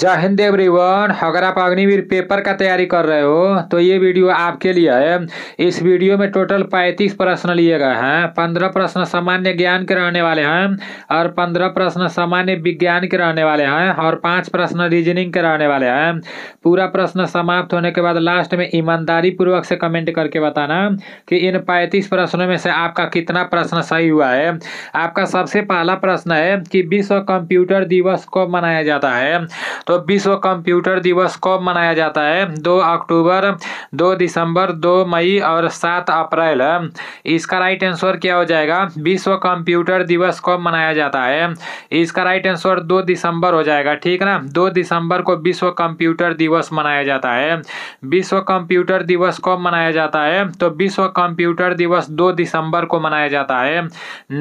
जय हिंद एवरीवन अगर आप अग्निवीर पेपर का तैयारी कर रहे हो तो ये वीडियो आपके लिए है इस वीडियो में टोटल पैंतीस प्रश्न लिए गए हैं पंद्रह प्रश्न सामान्य ज्ञान के रहने वाले हैं और पंद्रह प्रश्न सामान्य विज्ञान के रहने वाले हैं और पांच प्रश्न रीजनिंग के रहने वाले हैं पूरा प्रश्न समाप्त होने के बाद लास्ट में ईमानदारी पूर्वक से कमेंट करके बताना कि इन पैंतीस प्रश्नों में से आपका कितना प्रश्न सही हुआ है आपका सबसे पहला प्रश्न है कि विश्व कंप्यूटर दिवस कब मनाया जाता है तो विश्व कंप्यूटर दिवस कब मनाया जाता है दो अक्टूबर दो दिसंबर दो मई और सात अप्रैल इसका राइट आंसर क्या हो जाएगा विश्व कंप्यूटर दिवस कब मनाया जाता है इसका राइट आंसर दो दिसंबर हो जाएगा ठीक ना दो दिसंबर को विश्व कंप्यूटर दिवस मनाया जाता है विश्व कंप्यूटर दिवस कब मनाया जाता है तो विश्व कंप्यूटर दिवस दो दिसंबर को मनाया जाता है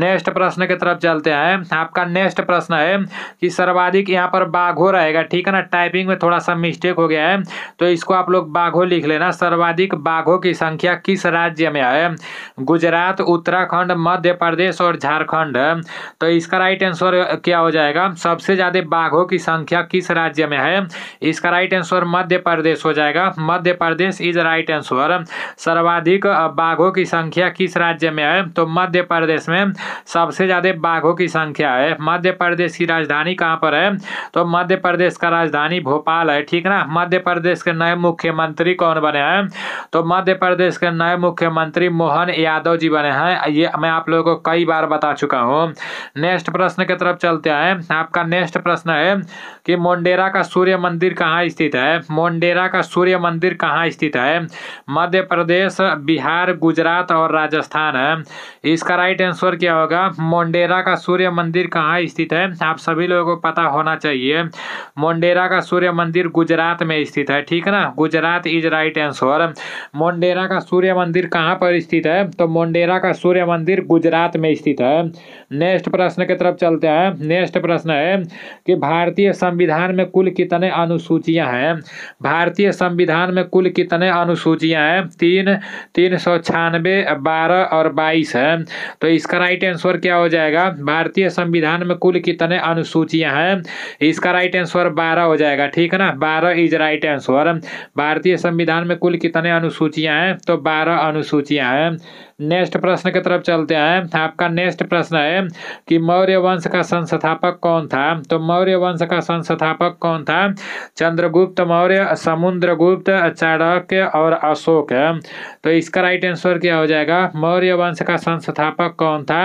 नेक्स्ट प्रश्न की तरफ चलते हैं आपका नेक्स्ट प्रश्न है कि सर्वाधिक यहाँ पर बाघो रहेगा ठीक है ना टाइपिंग में थोड़ा सा मिस्टेक हो गया है तो इसको आप लोग बाघो लिख लेना सर्वाधिक बाघों की संख्या किस राज्य में है गुजरात उत्तराखंड मध्य प्रदेश और झारखंड तो इसका राइट आंसर क्या हो जाएगा सबसे ज़्यादा बाघों की संख्या किस राज्य में है इसका राइट आंसर मध्य प्रदेश हो जाएगा Madhya Pradesh is right answer सर्वाधिक बाघों की संख्या किस राज्य में है तो मध्य प्रदेश में सबसे ज़्यादा बाघों की संख्या है मध्य प्रदेश की राजधानी कहां पर है तो मध्य प्रदेश का राजधानी भोपाल है ठीक ना मध्य प्रदेश के नए मुख्यमंत्री कौन बने हैं तो मध्य प्रदेश के नए मुख्यमंत्री मोहन यादव जी बने हैं ये मैं आप लोगों को कई बार बता चुका हूँ नेक्स्ट प्रश्न की तरफ चलते हैं आपका नेक्स्ट प्रश्न है कि मोंडेरा का सूर्य मंदिर कहाँ स्थित है मोंडेरा का सूर्य मंदिर कहाँ स्थित है मध्य प्रदेश बिहार गुजरात और राजस्थान है इसका राइट आंसर क्या होगा मोंडेरा का सूर्य मंदिर कहाँ स्थित है आप सभी लोगों को पता होना चाहिए मोंडेरा का सूर्य मंदिर गुजरात में स्थित है ठीक है ना Gujarat is right answer Modhera का सूर्य मंदिर कहाँ पर स्थित है तो मोंडेरा का सूर्य मंदिर गुजरात में स्थित है नेक्स्ट प्रश्न की तरफ चलते हैं नेक्स्ट प्रश्न है कि भारतीय संविधान में कुल कितने अनुसूचियाँ हैं भारतीय संविधान में कुल कितने अनुसूचियाँ हैं तीन तीन सौ छियानवे बारह और बाईस है तो इसका राइट आंसर क्या हो जाएगा भारतीय संविधान में कुल कितने अनुसूचियाँ हैं इसका राइट आंसर बारह हो जाएगा ठीक है ना बारह इज राइट आंसर भारतीय संविधान में कुल कितने अनुसूचियां हैं तो बारह अनुसूचियां हैं नेक्स्ट प्रश्न की तरफ चलते हैं आपका नेक्स्ट प्रश्न है कि मौर्य वंश का संस्थापक कौन था तो मौर्य वंश का संस्थापक कौन था चंद्रगुप्त मौर्य समुद्रगुप्त चाणक्य और अशोक तो इसका राइट आंसर क्या हो जाएगा मौर्य वंश का संस्थापक कौन था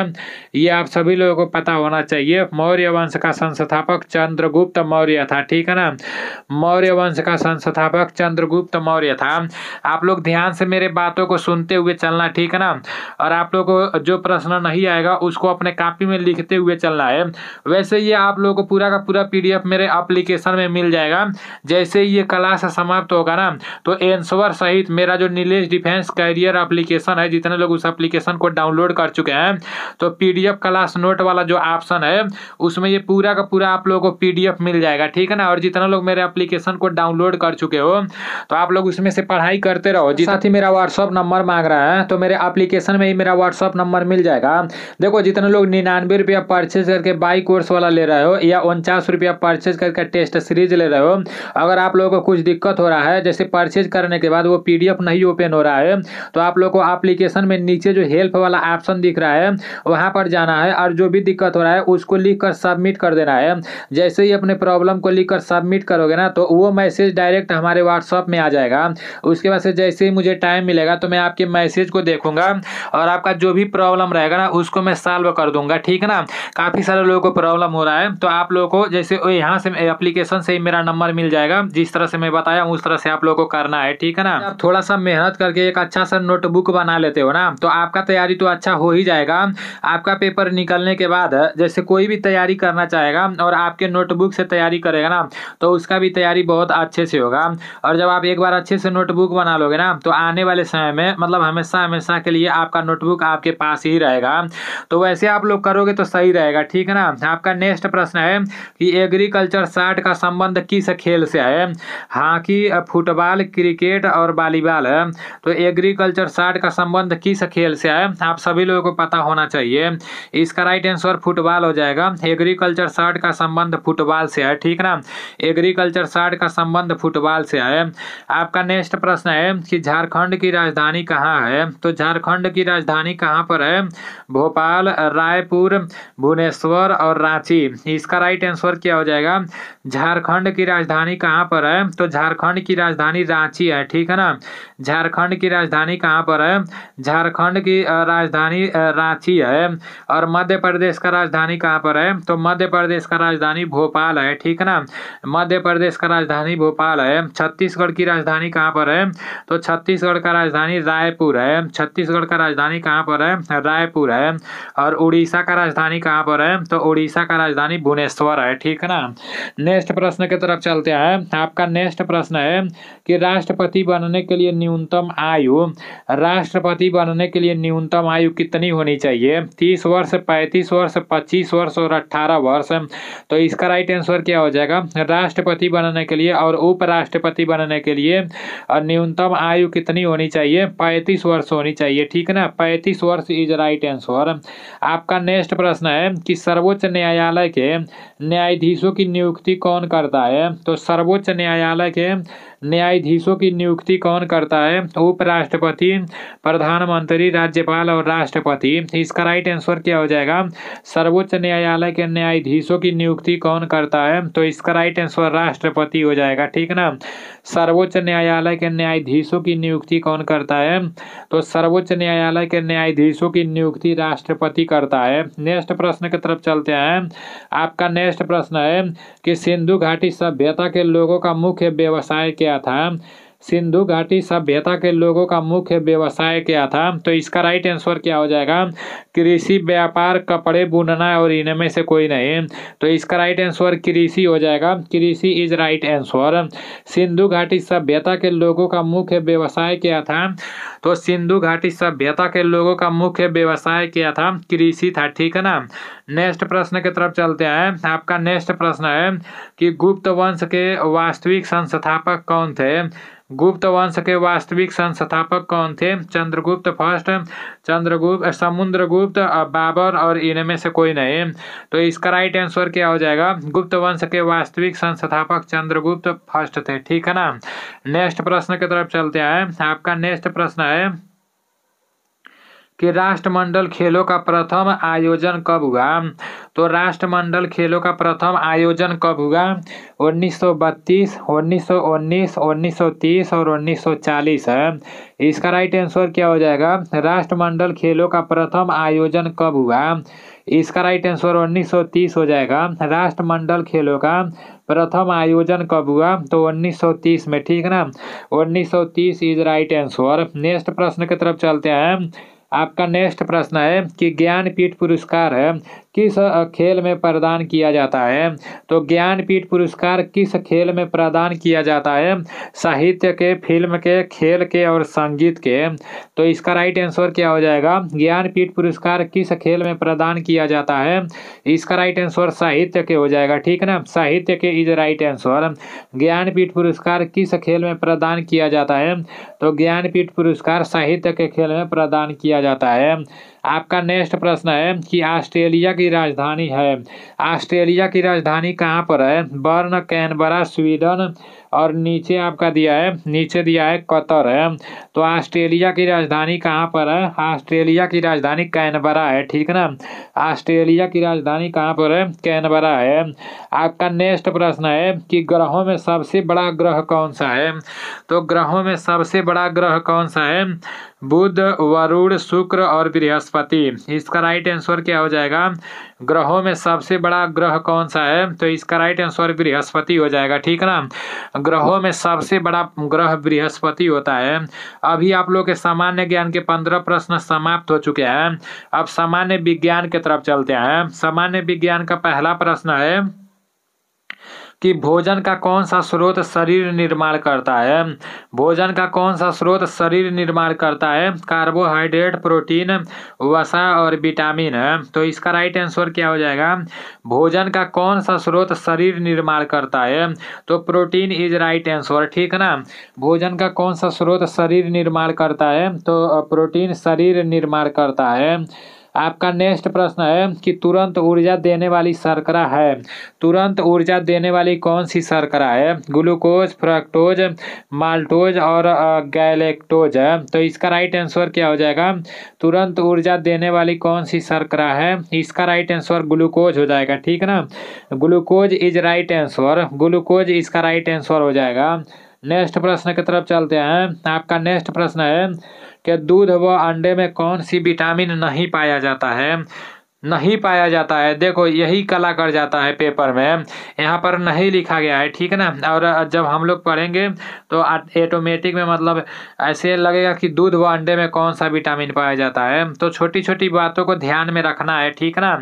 ये आप सभी लोगों को पता होना चाहिए मौर्य वंश का संस्थापक चंद्रगुप्त मौर्य था ठीक है ना मौर्य वंश का संस्थापक चंद्रगुप्त मौर्य था आप लोग ध्यान से मेरे बातों को सुनते हुए चलना ठीक है ना और आप लोगों को जो प्रश्न नहीं आएगा उसको अपने कापी में लिखते हुए चलना है वैसे ये आप लोगों को पूरा का पूरा पी मेरे अप्लीकेशन में मिल जाएगा जैसे ये क्लास समाप्त होगा ना तो एंसवर सहित मेरा जो नीलेष डिफेंस कैरियर अप्लीकेशन है जितने लोग उस अप्लीकेशन को डाउनलोड कर चुके हैं तो पी क्लास नोट वाला जो ऑप्शन है उसमें ये पूरा का पूरा आप लोगों को पीडीएफ मिल जाएगा ठीक है ना और जितना लोग मेरे एप्लीकेशन को डाउनलोड कर चुके हो तो आप लोग उसमें से पढ़ाई करते रहो साथ ही मेरा व्हाट्सअप नंबर मांग रहा है तो मेरे एप्लीकेशन एप्लीकेशन में ही मेरा व्हाट्सअप नंबर मिल जाएगा देखो जितने लोग निन्यानवे रुपया परचेज करके बाई कोर्स वाला ले रहे हो या उनचास रुपया परचेज करके टेस्ट सीरीज ले रहे हो अगर आप लोगों को कुछ दिक्कत हो रहा है जैसे परचेज करने के बाद वो पी नहीं ओपन हो रहा है तो आप लोग को अप्लीकेशन में नीचे जो हेल्प वाला ऑप्शन दिख रहा है वहाँ पर जाना है और जो भी दिक्कत हो रहा है उसको लिख कर सबमिट कर देना है जैसे ही अपने प्रॉब्लम को लिख कर सबमिट करोगे ना तो वो मैसेज डायरेक्ट हमारे व्हाट्सअप में आ जाएगा उसके बाद से जैसे ही मुझे टाइम मिलेगा तो मैं आपके मैसेज को देखूंगा और आपका जो भी प्रॉब्लम रहेगा ना उसको मैं सॉल्व कर दूंगा ठीक है ना काफ़ी सारे लोगों को प्रॉब्लम हो रहा है तो आप लोगों को जैसे यहाँ से एप्लीकेशन से ही मेरा नंबर मिल जाएगा जिस तरह से मैं बताया उस तरह से आप लोगों को करना है ठीक है ना आप थोड़ा सा मेहनत करके एक अच्छा सा नोटबुक बना लेते हो ना तो आपका तैयारी तो अच्छा हो ही जाएगा आपका पेपर निकलने के बाद जैसे कोई भी तैयारी करना चाहेगा और आपके नोटबुक से तैयारी करेगा ना तो उसका भी तैयारी बहुत अच्छे से होगा और जब आप एक बार अच्छे से नोटबुक बना लोगे ना तो आने वाले समय में मतलब हमेशा हमेशा के लिए आपका नोटबुक आपके पास ही रहेगा तो वैसे आप लोग करोगे तो सही रहेगा ठीक है ना आपका नेक्स्ट प्रश्न है कि एग्रीकल्चर शार्ट का संबंध किस खेल से है हॉकी फुटबॉल क्रिकेट और वॉलीबॉल है तो एग्रीकल्चर शार्ट का संबंध किस खेल से है आप सभी लोगों को पता होना चाहिए इसका राइट आंसर फुटबॉल हो जाएगा एग्रीकल्चर शार्ट का संबंध फुटबॉल से है ठीक ना एग्रीकल्चर शार्ट का संबंध फुटबॉल से है आपका नेक्स्ट प्रश्न है कि झारखंड की राजधानी कहाँ है तो झारखंड उत्तराखंड की राजधानी कहाँ पर है भोपाल रायपुर भुवनेश्वर और रांची इसका राइट आंसर क्या हो जाएगा झारखंड की राजधानी कहाँ पर है तो झारखंड की राजधानी रांची है ठीक है ना झारखंड की राजधानी कहाँ पर है झारखंड की राजधानी रांची है और मध्य प्रदेश का राजधानी कहाँ पर है तो मध्य प्रदेश का राजधानी भोपाल है ठीक है ना मध्य प्रदेश का राजधानी भोपाल है छत्तीसगढ़ की राजधानी कहाँ पर है तो छत्तीसगढ़ का राजधानी रायपुर है छत्तीसगढ़ का राजधानी कहाँ पर है रायपुर है और उड़ीसा का राजधानी कहाँ पर है तो उड़ीसा का राजधानी भुवनेश्वर है ठीक है ना नेक्स्ट प्रश्न की तरफ चलते हैं आपका नेक्स्ट प्रश्न है कि राष्ट्रपति बनने के लिए न्यूनतम आयु राष्ट्रपति बनने के लिए न्यूनतम आयु कितनी होनी चाहिए तीस वर्ष पैंतीस वर्ष पच्चीस वर्ष और अट्ठारह वर्ष तो इसका राइट आंसर क्या हो जाएगा राष्ट्रपति बनने के लिए और उपराष्ट्रपति बनने के लिए न्यूनतम आयु कितनी होनी चाहिए पैंतीस वर्ष होनी चाहिए ठीक ठीक है ना पैंतीस वर्ष इज राइट आंसर आपका नेक्स्ट प्रश्न है कि सर्वोच्च न्यायालय के न्यायाधीशों की नियुक्ति कौन करता है तो सर्वोच्च न्यायालय के न्यायाधीशों की नियुक्ति कौन करता है उपराष्ट्रपति प्रधानमंत्री राज्यपाल और राष्ट्रपति इसका राइट आंसर क्या हो जाएगा सर्वोच्च न्यायालय के न्यायाधीशों की नियुक्ति कौन करता है तो इसका राइट आंसर राष्ट्रपति हो जाएगा ठीक ना सर्वोच्च न्यायालय के न्यायाधीशों की नियुक्ति कौन करता है तो सर्वोच्च न्यायालय के न्यायाधीशों की नियुक्ति राष्ट्रपति करता है नेक्स्ट प्रश्न की तरफ चलते हैं आपका नेक्स्ट प्रश्न है कि सिंधु घाटी सभ्यता के लोगों का मुख्य व्यवसाय क्या tham सिंधु घाटी सभ्यता के लोगों का मुख्य व्यवसाय क्या था तो इसका राइट आंसर क्या हो जाएगा कृषि व्यापार कपड़े बुनना और इनमें से कोई नहीं तो इसका राइट आंसर कृषि हो जाएगा कृषि इज राइट आंसर सिंधु घाटी सभ्यता के लोगों का मुख्य व्यवसाय क्या था तो सिंधु घाटी सभ्यता के लोगों का मुख्य व्यवसाय क्या था कृषि था ठीक है ना नेक्स्ट प्रश्न की तरफ चलते हैं आपका नेक्स्ट प्रश्न है कि गुप्त वंश के वास्तविक संस्थापक कौन थे गुप्त वंश के वास्तविक संस्थापक कौन थे चंद्रगुप्त फर्स्ट चंद्रगुप्त समुद्रगुप्त बाबर और इनमें से कोई नहीं तो इसका राइट आंसर क्या हो जाएगा गुप्त वंश के वास्तविक संस्थापक चंद्रगुप्त फर्स्ट थे ठीक है ना नेक्स्ट प्रश्न की तरफ चलते हैं आपका नेक्स्ट प्रश्न है कि राष्ट्रमंडल खेलों का प्रथम आयोजन कब हुआ तो राष्ट्रमंडल खेलों का प्रथम आयोजन कब हुआ 1932, 1919, 1930 और 1940 है इसका राइट आंसर क्या हो जाएगा राष्ट्रमंडल खेलों का प्रथम आयोजन कब हुआ इसका राइट आंसर 1930 हो जाएगा राष्ट्रमंडल खेलों का प्रथम आयोजन कब हुआ तो 1930 में ठीक है ना 1930 इज राइट आंसर नेक्स्ट प्रश्न की तरफ चलते हैं आपका नेक्स्ट प्रश्न है कि ज्ञानपीठ पुरस्कार है किस खेल में प्रदान किया जाता है तो ज्ञानपीठ पुरस्कार किस खेल में प्रदान किया जाता है साहित्य के फिल्म के खेल के और संगीत के तो इसका राइट आंसर क्या हो जाएगा ज्ञानपीठ पुरस्कार किस खेल में प्रदान किया जाता है इसका राइट आंसर साहित्य के हो जाएगा ठीक ना साहित्य के इज राइट आंसर ज्ञानपीठ पुरस्कार किस खेल में प्रदान किया जाता है तो ज्ञानपीठ पुरस्कार साहित्य के खेल में प्रदान किया जाता है आपका नेक्स्ट प्रश्न है कि ऑस्ट्रेलिया की राजधानी है ऑस्ट्रेलिया की राजधानी कहाँ पर है बर्न कैनबरा स्वीडन और नीचे आपका दिया है नीचे दिया है कतर है तो ऑस्ट्रेलिया की राजधानी कहाँ पर है ऑस्ट्रेलिया की राजधानी कैनबरा है ठीक है ना ऑस्ट्रेलिया की राजधानी कहाँ पर है कैनबरा है आपका नेक्स्ट प्रश्न है कि ग्रहों में सबसे बड़ा ग्रह कौन सा है तो ग्रहों में सबसे बड़ा ग्रह कौन सा है बुध वरुण शुक्र और बृहस्पति इसका राइट आंसर क्या हो जाएगा ग्रहों में सबसे बड़ा ग्रह कौन सा है तो इसका राइट आंसर बृहस्पति हो जाएगा ठीक ना ग्रहों में सबसे बड़ा ग्रह बृहस्पति होता है अभी आप लोग के सामान्य ज्ञान के पंद्रह प्रश्न समाप्त हो चुके हैं अब सामान्य विज्ञान के तरफ चलते हैं सामान्य विज्ञान का पहला प्रश्न है कि भोजन का कौन सा स्रोत शरीर निर्माण करता है भोजन का कौन सा स्रोत शरीर निर्माण करता है कार्बोहाइड्रेट प्रोटीन वसा और विटामिन है तो इसका राइट आंसर क्या हो जाएगा भोजन का कौन सा स्रोत शरीर निर्माण करता है तो प्रोटीन इज राइट आंसर ठीक है ना भोजन का कौन सा स्रोत शरीर निर्माण करता है तो प्रोटीन शरीर निर्माण करता है आपका नेक्स्ट प्रश्न है कि तुरंत ऊर्जा देने वाली शर्करा है तुरंत ऊर्जा देने वाली कौन सी शर्करा है ग्लूकोज फ्रक्टोज माल्टोज और गैलेक्टोज है तो इसका राइट आंसर क्या हो जाएगा तुरंत ऊर्जा देने वाली कौन सी शर्करा है इसका राइट आंसर ग्लूकोज हो जाएगा ठीक ना glucose is right answer glucose इसका राइट आंसर हो जाएगा नेक्स्ट प्रश्न की तरफ चलते हैं आपका नेक्स्ट प्रश्न है कि दूध व अंडे में कौन सी विटामिन नहीं पाया जाता है नहीं पाया जाता है देखो यही कला कर जाता है पेपर में यहाँ पर नहीं लिखा गया है ठीक है ना और जब हम लोग पढ़ेंगे तो ऑटोमेटिक में मतलब ऐसे लगेगा कि दूध व अंडे में कौन सा विटामिन पाया जाता है तो छोटी छोटी बातों को ध्यान में रखना है ठीक ना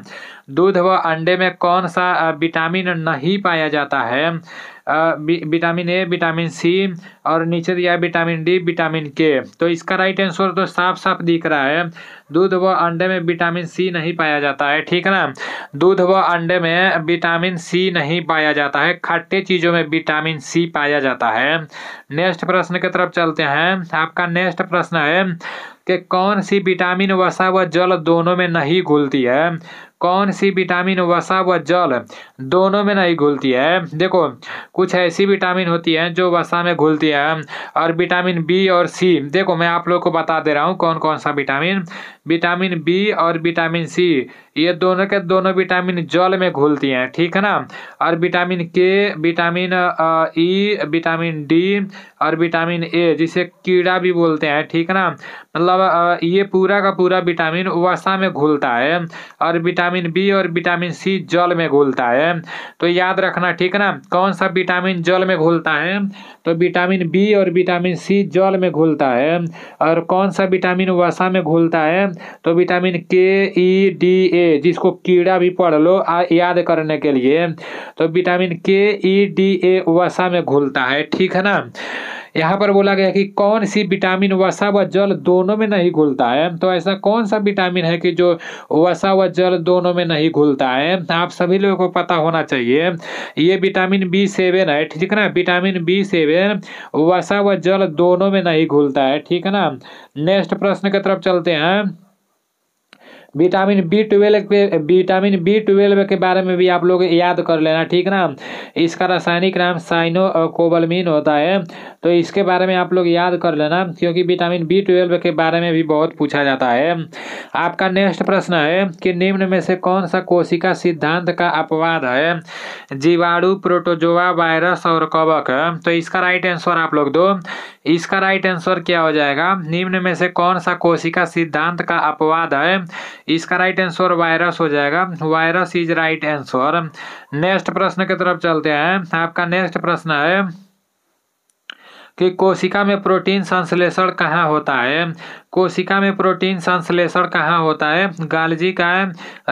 दूध व अंडे में कौन सा विटामिन नहीं पाया जाता है विटामिन ए विटामिन सी और नीचे दिया है विटामिन डी विटामिन के तो इसका राइट आंसर तो साफ साफ दिख रहा है दूध व अंडे में विटामिन सी नहीं पाया जाता है ठीक है ना दूध व अंडे में विटामिन सी नहीं पाया जाता है खट्टे चीज़ों में विटामिन सी पाया जाता है नेक्स्ट प्रश्न की तरफ चलते हैं आपका नेक्स्ट प्रश्न है कि कौन सी विटामिन वसा व जल दोनों में नहीं घुलती है कौन सी विटामिन वसा व जल दोनों में नहीं घुलती है देखो कुछ ऐसी विटामिन होती है जो वसा में घुलती है और विटामिन बी और सी देखो मैं आप लोग को बता दे रहा हूँ कौन कौन सा विटामिन विटामिन बी और विटामिन सी ये दोनों के दोनों विटामिन जल में घुलती हैं ठीक है ना और vitamin K vitamin E vitamin D और विटामिन ए जिसे कीड़ा भी बोलते हैं ठीक है ना मतलब ये पूरा का पूरा विटामिन वसा में घुलता है और विटामिन विटामिन बी और विटामिन सी जल में घुलता है तो याद रखना ठीक ना कौन सा विटामिन जल में घुलता है तो विटामिन बी और विटामिन सी जल में घुलता है और कौन सा विटामिन वसा में घुलता है तो विटामिन के ई डी ए जिसको कीड़ा भी पढ़ लो याद करने के लिए तो विटामिन के ई डी ए वसा में घुलता है ठीक है ना यहाँ पर बोला गया कि कौन सी विटामिन वसा व जल दोनों में नहीं घुलता है तो ऐसा कौन सा विटामिन है कि जो वसा व जल दोनों में नहीं घुलता है आप सभी लोगों को पता होना चाहिए ये विटामिन बी सेवन है ठीक है ना विटामिन बी सेवन वसा व जल दोनों में नहीं घुलता है ठीक है ना नेक्स्ट प्रश्न की तरफ चलते हैं विटामिन बी ट्वेल्व के विटामिन बी ट्वेल्व के बारे में भी आप लोग याद कर लेना ठीक ना इसका रासायनिक नाम साइनो कोबलमिन होता है तो इसके बारे में आप लोग याद कर लेना क्योंकि विटामिन बी ट्वेल्व के बारे में भी बहुत पूछा जाता है आपका नेक्स्ट प्रश्न है कि निम्न में से कौन सा कोशिका सिद्धांत का अपवाद है जीवाणु प्रोटोजोआ वायरस और कवक तो इसका राइट आंसर आप लोग दो इसका राइट आंसर क्या हो जाएगा निम्न में से कौन सा कोशिका सिद्धांत का अपवाद है इसका राइट आंसर वायरस हो जाएगा virus is right answer next प्रश्न की तरफ चलते हैं आपका नेक्स्ट प्रश्न है कि कोशिका में प्रोटीन संश्लेषण कहाँ होता है कोशिका में प्रोटीन संश्लेषण कहाँ होता है गालजी का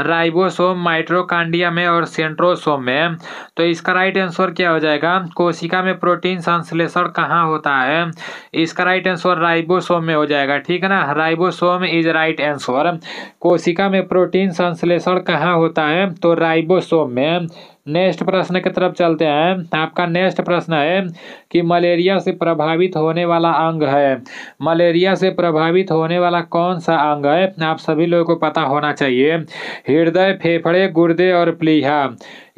राइबोसोम माइट्रोकांडिया में और सेंट्रोसोम में तो इसका राइट आंसर क्या हो जाएगा कोशिका में प्रोटीन संश्लेषण कहाँ होता है इसका राइट आंसर राइबोसोम में हो जाएगा ठीक है ना राइबोसोम इज राइट आंसर कोशिका में प्रोटीन संश्लेषण कहाँ होता है तो राइबोसोम में नेक्स्ट प्रश्न की तरफ चलते हैं आपका नेक्स्ट प्रश्न है कि मलेरिया से प्रभावित होने वाला अंग है मलेरिया से प्रभावित होने वाला कौन सा अंग है आप सभी लोगों को पता होना चाहिए हृदय फेफड़े गुर्दे और प्लीहा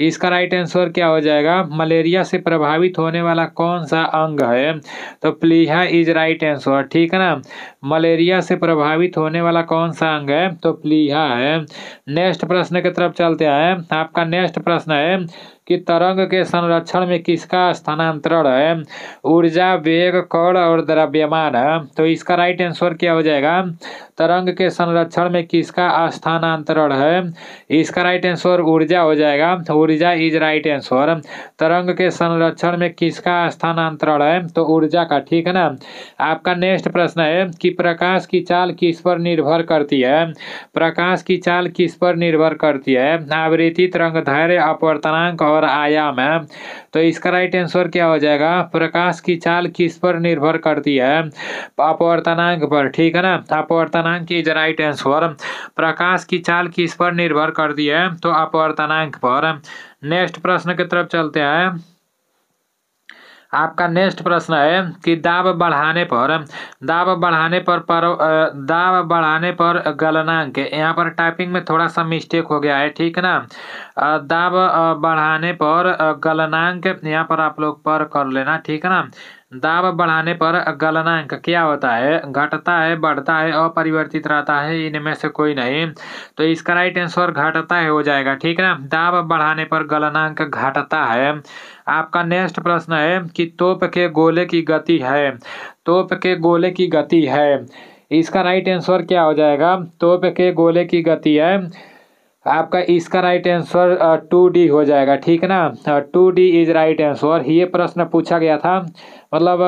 इसका राइट आंसर क्या हो जाएगा मलेरिया से प्रभावित होने वाला कौन सा अंग है तो प्लीहा इज राइट आंसर ठीक है ना मलेरिया से प्रभावित होने वाला कौन सा अंग है तो प्लीहा है नेक्स्ट प्रश्न की तरफ चलते हैं आपका नेक्स्ट प्रश्न है कि तरंग के संरक्षण में किसका स्थानांतरण है ऊर्जा वेग कण और द्रव्यमान तो इसका राइट आंसर क्या हो जाएगा तरंग के संरक्षण में किसका स्थानांतरण है इसका राइट आंसर ऊर्जा हो जाएगा ऊर्जा इज राइट आंसर तरंग के संरक्षण में किसका स्थानांतरण है तो ऊर्जा का ठीक है ना आपका नेक्स्ट प्रश्न है कि प्रकाश की चाल किस पर निर्भर करती है प्रकाश की चाल किस पर निर्भर करती है आवृत्ति तरंग धैर्य अपवर्तनांक और और आयाम है तो इसका राइट आंसर क्या हो जाएगा प्रकाश की चाल किस पर निर्भर करती है अपवर्तनांक पर ठीक है ना अपवर्तनांक की राइट आंसर प्रकाश की चाल किस पर निर्भर करती है तो अपवर्तनांक पर नेक्स्ट प्रश्न की तरफ चलते हैं आपका नेक्स्ट प्रश्न है कि दाब बढ़ाने पर दाब बढ़ाने पर, पर दाब बढ़ाने पर गलनांक यहाँ पर टाइपिंग में थोड़ा सा मिस्टेक हो गया है ठीक ना दाब बढ़ाने पर गलनांक यहाँ पर आप लोग पर कर लेना ठीक ना दाब बढ़ाने पर गलनांक क्या होता है घटता है बढ़ता है अपरिवर्तित रहता है इनमें से कोई नहीं तो इसका राइट आंसर घटता है हो जाएगा ठीक ना दाब बढ़ाने पर गलनांक घटता है आपका नेक्स्ट प्रश्न है कि तोप के गोले की गति है तोप के गोले की गति है इसका राइट आंसर क्या हो जाएगा तोप के गोले की गति है आपका इसका राइट आंसर टू डी हो जाएगा ठीक है ना two D is right answer ये प्रश्न पूछा गया था मतलब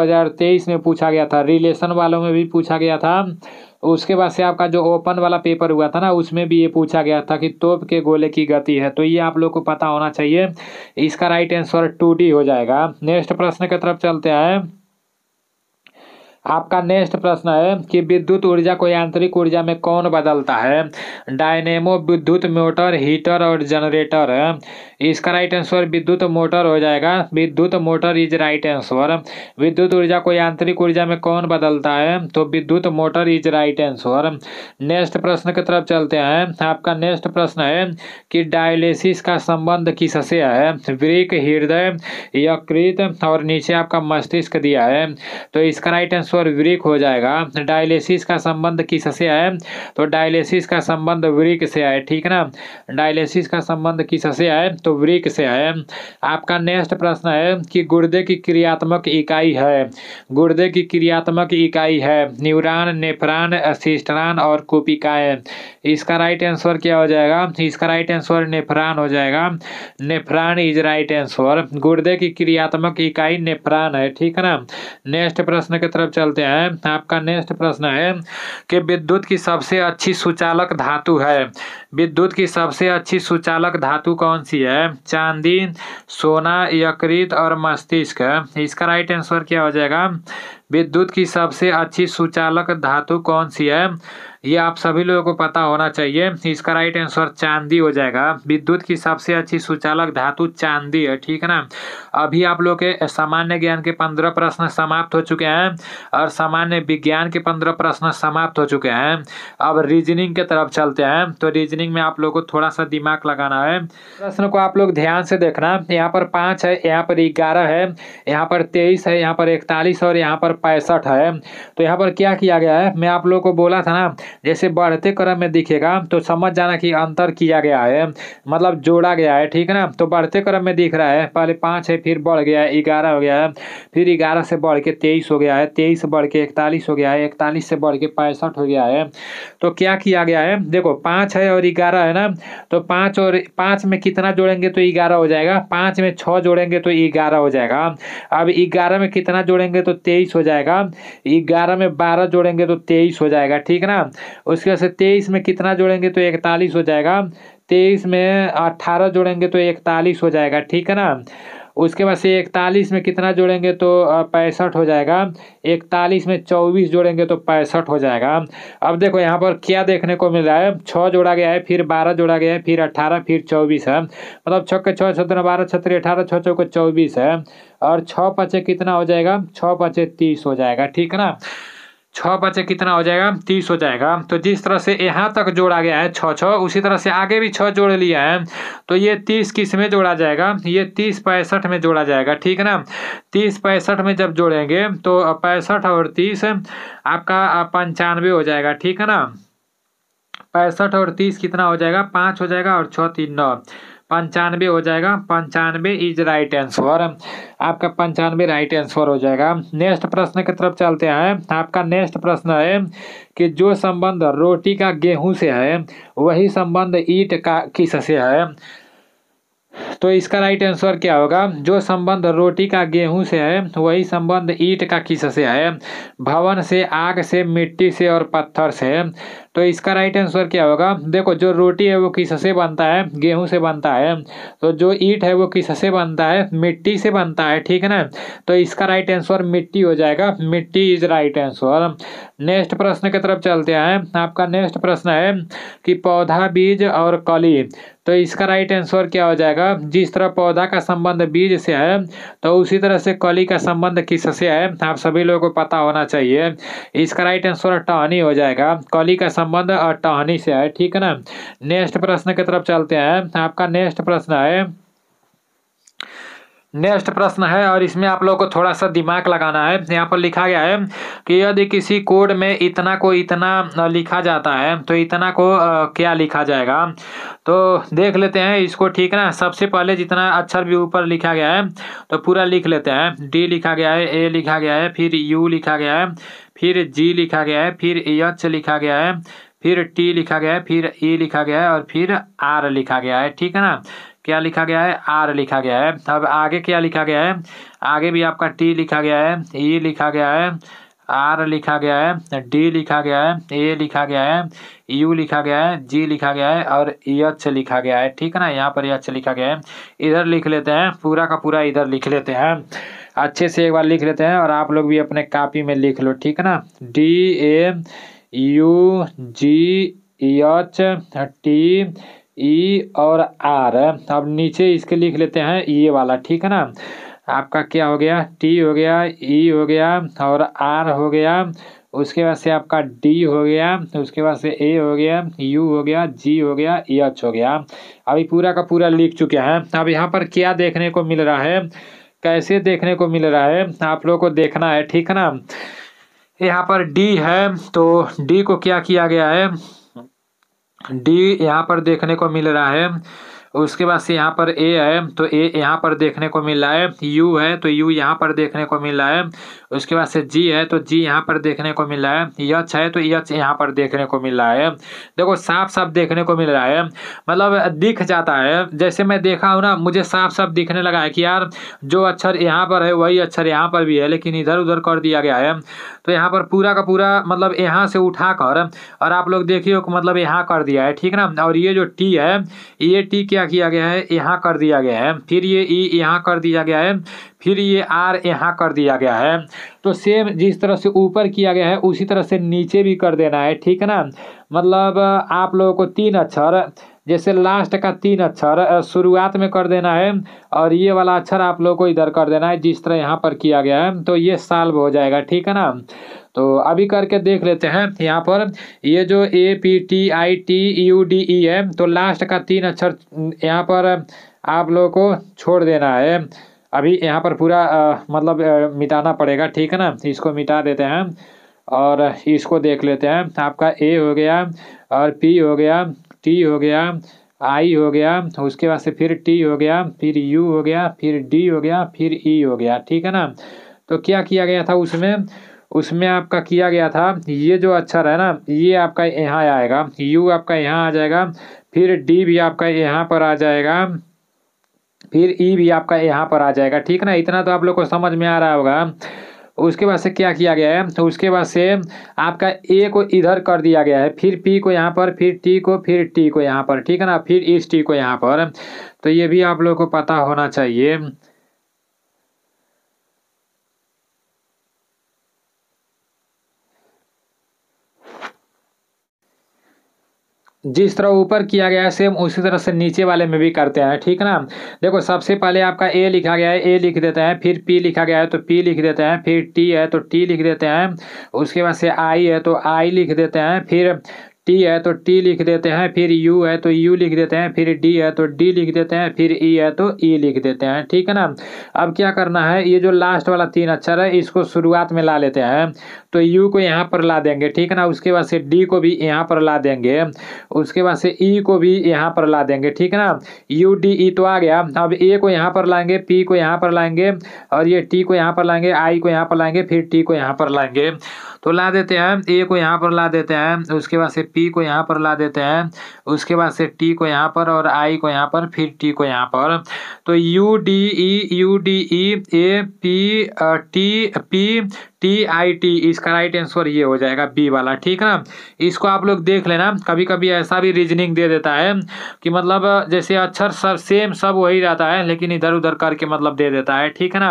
हजार 2023 में पूछा गया था रिलेशन वालों में भी पूछा गया था उसके बाद से आपका जो ओपन वाला पेपर हुआ था ना उसमें भी ये पूछा गया था कि तोप के गोले की गति है तो ये आप लोग को पता होना चाहिए इसका राइट आंसर टू डी हो जाएगा नेक्स्ट प्रश्न की तरफ चलते हैं आपका नेक्स्ट प्रश्न है कि विद्युत ऊर्जा को यांत्रिक ऊर्जा में कौन बदलता है डायनेमो विद्युत मोटर हीटर और जनरेटर इसका राइट आंसर विद्युत मोटर हो जाएगा विद्युत मोटर इज राइट आंसर विद्युत ऊर्जा को यांत्रिक ऊर्जा में कौन बदलता है तो विद्युत motor is right answer next प्रश्न की तरफ चलते हैं आपका नेक्स्ट प्रश्न है कि डायलिसिस का संबंध किस से है वृक हृदय यकृत और नीचे आपका मस्तिष्क दिया है तो इसका राइट आंसर स्वर वृक हो जाएगा डायलिसिस का संबंध किस से है तो डायलिसिस का संबंध वृक से है ठीक ना डायलिसिस का संबंध किस से है तो वृक से है आपका नेक्स्ट प्रश्न है कि गुर्दे की क्रियात्मक इकाई है गुर्दे की क्रियात्मक इकाई है न्यूरान नेफरान असिस्टरान और कोपिकाएं इसका राइट आंसर क्या हो जाएगा इसका राइट आंसर नेफरान हो जाएगा नेफरान इज राइट आंसर गुर्दे की क्रियात्मक इकाई नेफरान है ठीक है ना नेक्स्ट प्रश्न की तरफ चल चलते हैं आपका नेक्स्ट प्रश्न है कि विद्युत की सबसे अच्छी सुचालक धातु है विद्युत की सबसे अच्छी सुचालक धातु कौन सी है चांदी सोना यकृत और मस्तिष्क इसका राइट आंसर क्या हो जाएगा विद्युत की सबसे अच्छी सुचालक धातु कौन सी है ये आप सभी लोगों को पता होना चाहिए इसका राइट आंसर चांदी हो जाएगा विद्युत की सबसे अच्छी सुचालक धातु चांदी है ठीक है ना अभी आप लोग के सामान्य ज्ञान के पंद्रह प्रश्न समाप्त हो चुके हैं और सामान्य विज्ञान के पंद्रह प्रश्न समाप्त हो चुके हैं अब रीजनिंग के तरफ चलते हैं तो रीजनिंग में आप लोग को थोड़ा सा दिमाग लगाना है प्रश्न को आप लोग ध्यान से देखना यहाँ पर पाँच है यहाँ पर ग्यारह है यहाँ पर तेईस है यहाँ पर इकतालीस और यहाँ पर पैंसठ है तो यहाँ पर क्या किया गया है मैं आप लोग को बोला था ना जैसे बढ़ते क्रम में दिखेगा तो समझ जाना कि अंतर किया गया है मतलब जोड़ा गया है ठीक है ना तो बढ़ते क्रम में दिख रहा है पहले पाँच है फिर बढ़ गया है ग्यारह हो गया है फिर ग्यारह से बढ़ के तेईस हो गया है तेईस से बढ़ के इकतालीस हो गया है इकतालीस से बढ़ के पैंसठ हो गया है तो क्या किया गया है देखो पाँच है और ग्यारह है ना तो पाँच और पाँच में कितना जोड़ेंगे तो ग्यारह हो जाएगा पाँच में छः जोड़ेंगे तो ग्यारह हो जाएगा अब ग्यारह में कितना जोड़ेंगे तो तेईस हो जाएगा ग्यारह में बारह जोड़ेंगे तो तेईस हो जाएगा ठीक है ना उसके बाद से तेईस में कितना जोड़ेंगे तो इकतालीस हो जाएगा तेईस में अट्ठारह जोड़ेंगे तो इकतालीस हो जाएगा ठीक है ना उसके बाद से इकतालीस में कितना जोड़ेंगे तो पैंसठ हो जाएगा इकतालीस में चौबीस जोड़ेंगे तो पैंसठ हो जाएगा अब देखो यहाँ पर क्या देखने को मिल रहा है छः जोड़ा गया है फिर बारह जोड़ा गया है फिर अट्ठारह फिर चौबीस है मतलब छः के छः सत्रह बारह छत्तीस अठारह छः चौके चौबीस है और छः पचे कितना हो जाएगा छः पचे तीस हो जाएगा ठीक है ना छः बचे कितना हो जाएगा तीस हो जाएगा तो जिस तरह से यहाँ तक जोड़ा गया है छः छः उसी तरह से आगे भी छः जोड़ लिया है तो ये तीस किस में जोड़ा जाएगा ये तीस पैंसठ में जोड़ा जाएगा ठीक है ना तीस पैंसठ में जब जोड़ेंगे तो पैंसठ और तीस आपका पंचानवे हो जाएगा ठीक है ना पैंसठ और तीस कितना हो जाएगा पाँच हो जाएगा और छः तीन नौ पंचानवे हो जाएगा पंचानवे इज राइट आंसर आपका पंचानवे राइट आंसर हो जाएगा नेक्स्ट प्रश्न की तरफ चलते हैं आपका नेक्स्ट प्रश्न है कि जो संबंध रोटी का गेहूं से है वही संबंध ईट का किस से है तो इसका राइट आंसर क्या होगा जो संबंध रोटी का गेहूं से है वही संबंध ईट का किस से है भवन से आग से मिट्टी से और पत्थर से तो इसका राइट आंसर क्या होगा देखो जो रोटी है वो किस से बनता है गेहूं से बनता है तो जो ईट है वो किस से बनता है मिट्टी से बनता है ठीक है ना तो इसका राइट आंसर मिट्टी हो जाएगा मिट्टी इज राइट आंसर नेक्स्ट प्रश्न की तरफ चलते हैं आपका नेक्स्ट प्रश्न है कि पौधा बीज और कली तो इसका राइट आंसर क्या हो जाएगा जिस तरह पौधा का संबंध बीज से है तो उसी तरह से कली का संबंध किस से है आप सभी लोगों को पता होना चाहिए इसका राइट आंसर टहनी हो जाएगा कली का संबंध टहनी से है ठीक है ना नेक्स्ट प्रश्न की तरफ चलते हैं आपका नेक्स्ट प्रश्न है नेक्स्ट प्रश्न है और इसमें आप लोगों को थोड़ा सा दिमाग लगाना है यहाँ पर लिखा गया है कि यदि किसी कोड में इतना को इतना लिखा जाता है तो इतना को क्या लिखा जाएगा तो देख लेते हैं इसको ठीक ना सबसे पहले जितना अक्षर भी ऊपर लिखा गया है तो पूरा लिख लेते हैं डी लिखा गया है ए लिखा गया है फिर यू लिखा गया है फिर जी लिखा गया है फिर एच लिखा गया है फिर टी लिखा गया है फिर ई लिखा गया है और फिर आर लिखा गया है ठीक है ना क्या लिखा गया है आर लिखा गया है अब आगे क्या लिखा गया है आगे भी आपका टी लिखा गया है ई लिखा गया है आर लिखा गया है डी लिखा गया है ए लिखा गया है यू लिखा गया है जी लिखा गया है और यच लिखा गया है ठीक है ना यहाँ पर यच लिखा गया है इधर लिख लेते हैं पूरा का पूरा इधर लिख लेते हैं अच्छे से एक बार लिख लेते हैं और आप लोग भी अपने कापी में लिख लो ठीक है ना D A U G H T E और आर अब नीचे इसके लिख लेते हैं ये वाला ठीक है ना आपका क्या हो गया टी हो गया ई हो गया और आर हो गया उसके बाद से आपका डी हो गया उसके बाद से ए हो गया यू हो गया जी हो गया एच हो गया अभी पूरा का पूरा लिख चुके हैं अब यहाँ पर क्या देखने को मिल रहा है कैसे देखने को मिल रहा है आप लोगों को देखना है ठीक है ना यहाँ पर डी है तो डी को क्या किया गया है डी यहाँ पर देखने को मिल रहा है उसके बाद से यहाँ पर ए है तो ए यहाँ पर देखने को मिल रहा है यू है तो यू यहाँ पर देखने को मिला है उसके बाद से जी है तो जी यहाँ पर देखने को मिला है यच है तो यच यहाँ पर देखने को मिल रहा है देखो साफ साफ देखने को मिल रहा है मतलब दिख जाता है जैसे मैं देखा हूँ ना मुझे साफ साफ दिखने लगा है कि यार जो अक्षर यहाँ पर है वही अक्षर यहाँ पर भी है लेकिन इधर उधर कर दिया गया है तो यहाँ पर पूरा का पूरा मतलब यहाँ से उठा कर और आप लोग देखिए मतलब यहाँ कर दिया है ठीक ना और ये जो टी है ये टी क्या क्या किया गया है यहाँ कर दिया गया है फिर ये ई यहाँ कर दिया गया है फिर ये आर यहाँ कर दिया गया है तो सेम जिस तरह से ऊपर किया गया है उसी तरह से नीचे भी कर देना है ठीक है ना मतलब आप लोगों को तीन अक्षर जैसे लास्ट का तीन अक्षर शुरुआत में कर देना है और ये वाला अक्षर आप लोग को इधर कर देना है जिस तरह यहाँ पर किया गया है तो ये साल्व हो जाएगा ठीक है ना तो अभी करके देख लेते हैं यहाँ पर ये जो A P T I T U D E है तो लास्ट का तीन अक्षर यहाँ पर आप लोगों को छोड़ देना है अभी यहाँ पर पूरा मतलब मिटाना पड़ेगा ठीक है ना इसको मिटा देते हैं और इसको देख लेते हैं आपका ए हो गया और पी हो गया टी हो गया आई हो गया उसके बाद से फिर टी हो गया फिर यू हो गया फिर डी हो गया फिर ई e हो गया ठीक है ना तो क्या किया गया था उसमें उसमें आपका किया गया था ये जो अक्षर है ना ये आपका यहाँ आएगा यू आपका यहाँ आ जाएगा फिर डी भी आपका यहाँ पर आ जाएगा फिर ई भी आपका यहाँ पर आ जाएगा ठीक ना इतना तो आप लोग को समझ में आ रहा होगा उसके बाद से क्या किया गया है तो उसके बाद से आपका ए को इधर कर दिया गया है फिर पी को यहाँ पर फिर टी को फिर टी को यहाँ पर ठीक है ना फिर इस टी को यहाँ पर तो ये भी आप लोग को पता होना चाहिए जिस तरह ऊपर किया गया है सेम उसी तरह से नीचे वाले में भी करते हैं ठीक ना देखो सबसे पहले आपका ए लिखा गया है ए लिख देते हैं फिर पी लिखा गया है तो पी लिख देते हैं फिर टी है तो टी लिख देते हैं उसके बाद से आई है तो आई लिख देते हैं फिर टी है तो टी लिख देते हैं फिर यू है तो यू लिख देते हैं फिर डी है तो डी लिख देते हैं फिर ई e है तो ई e लिख देते हैं ठीक है ना अब क्या करना है ये जो लास्ट वाला तीन अक्षर है इसको शुरुआत में ला लेते हैं तो यू को यहाँ पर ला देंगे ठीक है ना उसके बाद से डी को भी यहाँ पर ला देंगे उसके बाद से ई e को भी यहाँ पर ला देंगे ठीक है ना यू डी ई तो आ गया अब ए को यहाँ पर लाएंगे पी को यहाँ पर लाएंगे और ये टी को यहाँ पर लाएंगे आई को यहाँ पर लाएंगे फिर टी को यहाँ पर लाएंगे तो ला देते हैं ए को यहाँ पर ला देते हैं उसके बाद से पी को यहाँ पर ला देते हैं उसके बाद से टी को यहाँ पर और आई को यहाँ पर फिर टी को यहाँ पर तो U D E U D E A P T P T I T इसका राइट आंसर ये हो जाएगा बी वाला ठीक ना इसको आप लोग देख लेना कभी कभी ऐसा भी रीजनिंग दे देता है कि मतलब जैसे अक्षर सर सेम सब वही रहता है लेकिन इधर उधर करके मतलब दे देता है ठीक है ना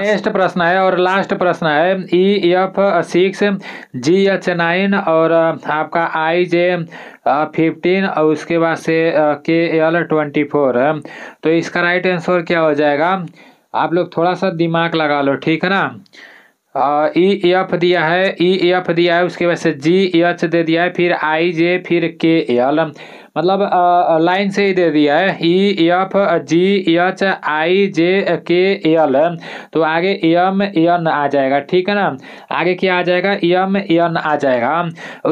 नेक्स्ट प्रश्न है और लास्ट प्रश्न है E F six G H nine और uh, आपका आई जे फिफ्टीन और उसके बाद से के एल ट्वेंटी फोर तो इसका राइट आंसर क्या हो जाएगा आप लोग थोड़ा सा दिमाग लगा लो ठीक है ना ई एफ दिया है ई एफ दिया है उसके बाद से जी एच दे दिया है फिर आई जे फिर के एल मतलब लाइन से ही दे दिया है E F G H I जे के एल तो आगे एम एन आ जाएगा ठीक है ना आगे क्या आ जाएगा एम एन आ जाएगा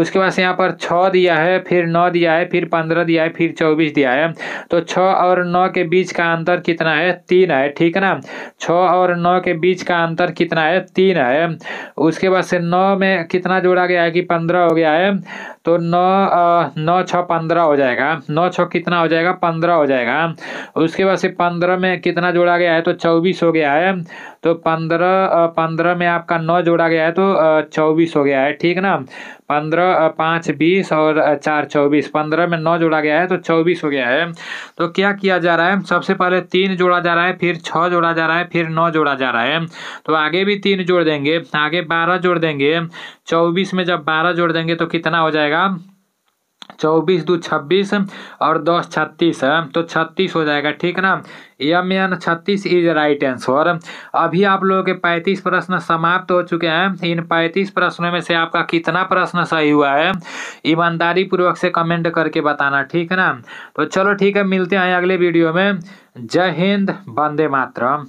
उसके बाद यहाँ पर छ दिया है फिर नौ दिया है फिर पंद्रह दिया है फिर चौबीस दिया है तो छः और नौ के बीच का अंतर कितना है तीन है ठीक है ना छः और नौ के बीच का अंतर कितना है तीन है उसके बाद से नौ में कितना जोड़ा गया है कि पंद्रह हो गया है तो नौ नौ छः पंद्रह हो जाएगा जाएगा नौ छः कितना हो जाएगा पंद्रह हो जाएगा उसके बाद से पंद्रह में कितना जोड़ा गया है तो चौबीस हो गया है तो पंद्रह पंद्रह में आपका नौ जोड़ा गया है तो चौबीस हो गया है ठीक ना पंद्रह पाँच बीस और चार चौबीस पंद्रह में नौ जोड़ा गया है तो चौबीस हो गया है तो क्या किया जा रहा है सबसे पहले तीन जोड़ा जा रहा है फिर छः जोड़ा जा रहा है फिर नौ जोड़ा जा रहा है तो आगे भी तीन जोड़ देंगे आगे बारह जोड़ देंगे चौबीस में जब बारह जोड़ देंगे तो कितना हो जाएगा चौबीस दो छब्बीस और दस छत्तीस तो छत्तीस हो जाएगा ठीक ना यम एन छत्तीस इज राइट आंसर अभी आप लोगों के पैंतीस प्रश्न समाप्त हो चुके हैं इन पैंतीस प्रश्नों में से आपका कितना प्रश्न सही हुआ है ईमानदारी पूर्वक से कमेंट करके बताना ठीक ना तो चलो ठीक है मिलते हैं अगले वीडियो में जय हिंद वंदे मातरम